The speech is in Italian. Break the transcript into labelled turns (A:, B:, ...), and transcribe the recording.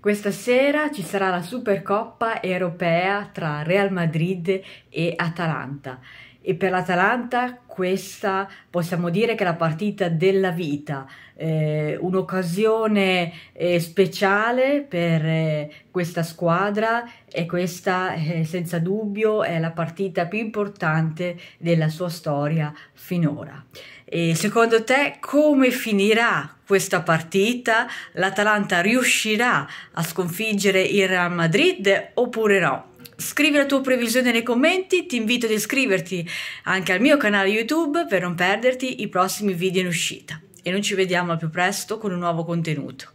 A: Questa sera ci sarà la Supercoppa europea tra Real Madrid e Atalanta e per l'Atalanta questa possiamo dire che è la partita della vita, eh, un'occasione eh, speciale per eh, questa squadra e questa eh, senza dubbio è la partita più importante della sua storia finora. E secondo te come finirà questa partita? L'Atalanta riuscirà a sconfiggere il Real Madrid oppure no? Scrivi la tua previsione nei commenti, ti invito ad iscriverti anche al mio canale YouTube per non perderti i prossimi video in uscita. E noi ci vediamo al più presto con un nuovo contenuto.